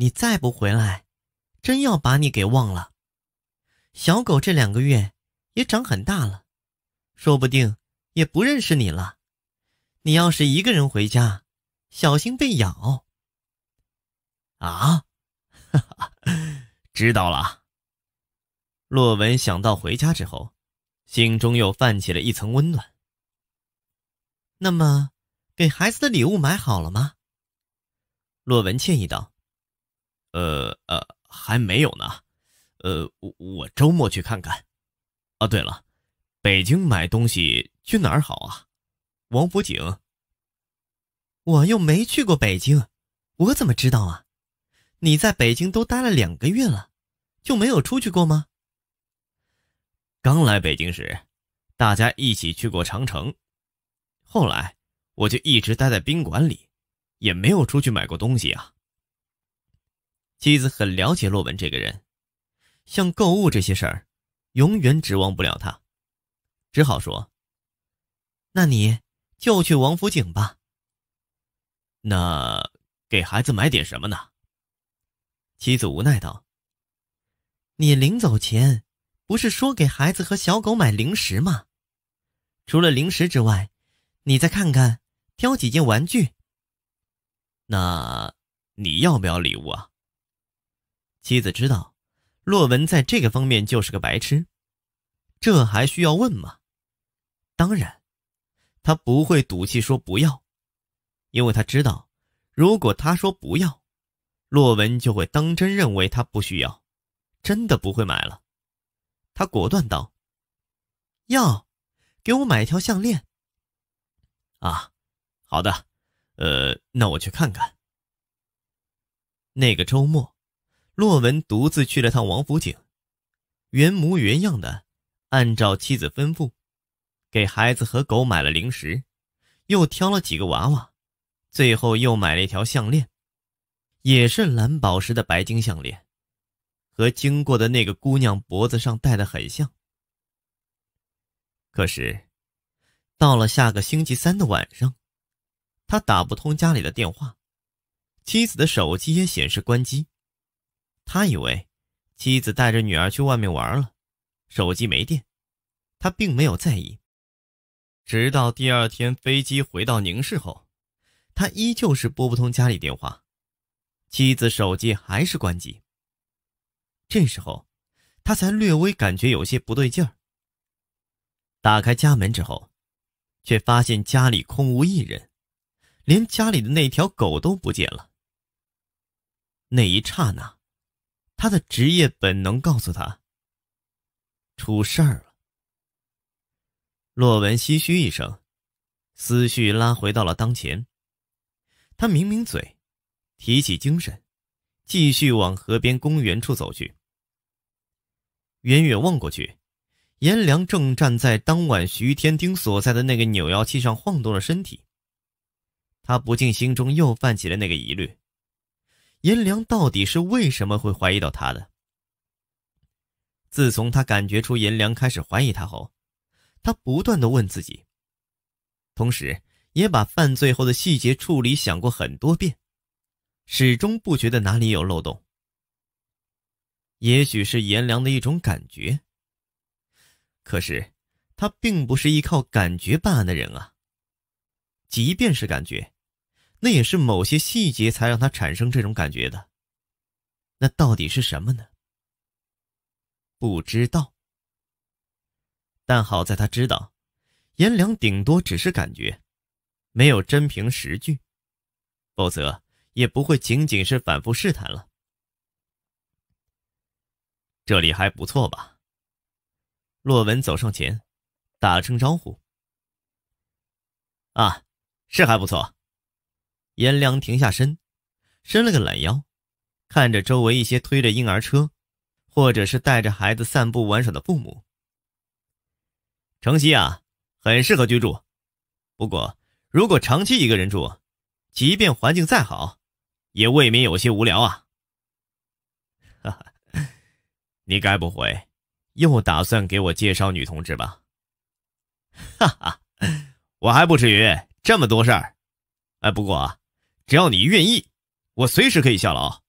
你再不回来，真要把你给忘了。小狗这两个月也长很大了，说不定也不认识你了。你要是一个人回家，小心被咬。啊，哈哈，知道了。洛文想到回家之后，心中又泛起了一层温暖。那么，给孩子的礼物买好了吗？洛文歉意道。呃呃，还没有呢，呃，我我周末去看看。啊，对了，北京买东西去哪儿好啊？王府井。我又没去过北京，我怎么知道啊？你在北京都待了两个月了，就没有出去过吗？刚来北京时，大家一起去过长城，后来我就一直待在宾馆里，也没有出去买过东西啊。妻子很了解洛文这个人，像购物这些事儿，永远指望不了他，只好说：“那你就去王府井吧。”那给孩子买点什么呢？妻子无奈道：“你临走前不是说给孩子和小狗买零食吗？除了零食之外，你再看看，挑几件玩具。”那你要不要礼物啊？妻子知道，洛文在这个方面就是个白痴，这还需要问吗？当然，他不会赌气说不要，因为他知道，如果他说不要，洛文就会当真认为他不需要，真的不会买了。他果断道：“要，给我买一条项链。”啊，好的，呃，那我去看看。那个周末。洛文独自去了趟王府井，原模原样的按照妻子吩咐，给孩子和狗买了零食，又挑了几个娃娃，最后又买了一条项链，也是蓝宝石的白金项链，和经过的那个姑娘脖子上戴的很像。可是，到了下个星期三的晚上，他打不通家里的电话，妻子的手机也显示关机。他以为妻子带着女儿去外面玩了，手机没电，他并没有在意。直到第二天飞机回到宁市后，他依旧是拨不通家里电话，妻子手机还是关机。这时候，他才略微感觉有些不对劲儿。打开家门之后，却发现家里空无一人，连家里的那条狗都不见了。那一刹那，他的职业本能告诉他，出事儿了。洛文唏嘘一声，思绪拉回到了当前。他抿抿嘴，提起精神，继续往河边公园处走去。远远望过去，颜良正站在当晚徐天丁所在的那个扭腰器上晃动着身体。他不禁心中又泛起了那个疑虑。颜良到底是为什么会怀疑到他的？自从他感觉出颜良开始怀疑他后，他不断的问自己，同时也把犯罪后的细节处理想过很多遍，始终不觉得哪里有漏洞。也许是颜良的一种感觉，可是他并不是依靠感觉办案的人啊，即便是感觉。那也是某些细节才让他产生这种感觉的，那到底是什么呢？不知道。但好在他知道，颜良顶多只是感觉，没有真凭实据，否则也不会仅仅是反复试探了。这里还不错吧？洛文走上前，打声招呼。啊，是还不错。颜良停下身，伸了个懒腰，看着周围一些推着婴儿车，或者是带着孩子散步玩耍的父母。城西啊，很适合居住，不过如果长期一个人住，即便环境再好，也未免有些无聊啊。哈哈，你该不会又打算给我介绍女同志吧？哈哈，我还不至于这么多事儿。哎，不过。只要你愿意，我随时可以下楼。